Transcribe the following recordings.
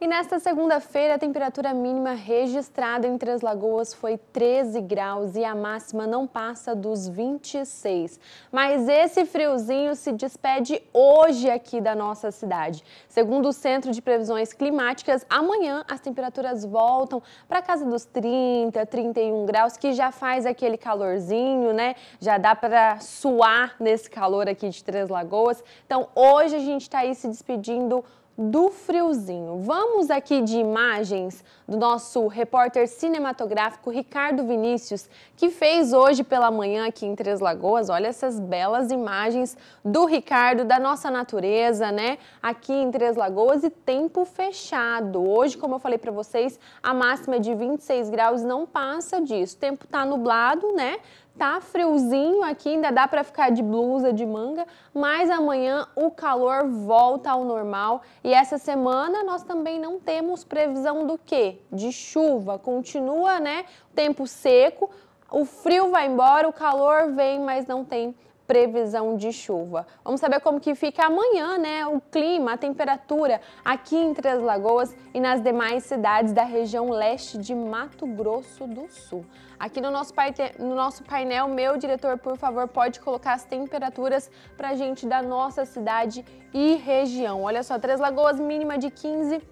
E nesta segunda-feira, a temperatura mínima registrada em Três Lagoas foi 13 graus e a máxima não passa dos 26. Mas esse friozinho se despede hoje aqui da nossa cidade. Segundo o Centro de Previsões Climáticas, amanhã as temperaturas voltam para casa dos 30, 31 graus, que já faz aquele calorzinho, né? Já dá para suar nesse calor aqui de Três Lagoas. Então, hoje a gente está aí se despedindo do friozinho. Vamos aqui de imagens do nosso repórter cinematográfico Ricardo Vinícius, que fez hoje pela manhã aqui em Três Lagoas. Olha essas belas imagens do Ricardo, da nossa natureza, né? Aqui em Três Lagoas e tempo fechado. Hoje, como eu falei para vocês, a máxima é de 26 graus, não passa disso. O tempo tá nublado, né? Tá friozinho aqui, ainda dá para ficar de blusa, de manga, mas amanhã o calor volta ao normal e essa semana nós também não temos previsão do quê? De chuva. Continua, né? Tempo seco, o frio vai embora, o calor vem, mas não tem previsão de chuva. Vamos saber como que fica amanhã, né? O clima, a temperatura aqui em Três Lagoas e nas demais cidades da região leste de Mato Grosso do Sul. Aqui no nosso, pai no nosso painel, meu diretor, por favor, pode colocar as temperaturas para gente da nossa cidade e região. Olha só, Três Lagoas mínima de 15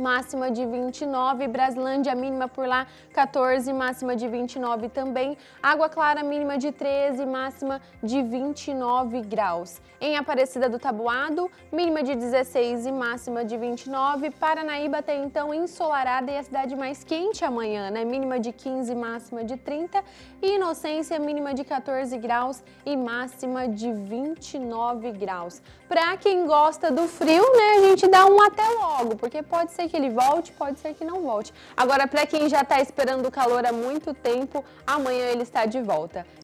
máxima de 29. Braslândia, mínima por lá 14, máxima de 29 também. Água Clara, mínima de 13, máxima de 29 graus. Em Aparecida do Tabuado, mínima de 16 e máxima de 29. Paranaíba até então ensolarada e a cidade mais quente amanhã, né? Mínima de 15, máxima de 30. E Inocência, mínima de 14 graus e máxima de 29 graus. Para quem gosta do frio, né, a gente dá um até logo, porque pode ser que ele volte, pode ser que não volte. Agora, para quem já está esperando o calor há muito tempo, amanhã ele está de volta.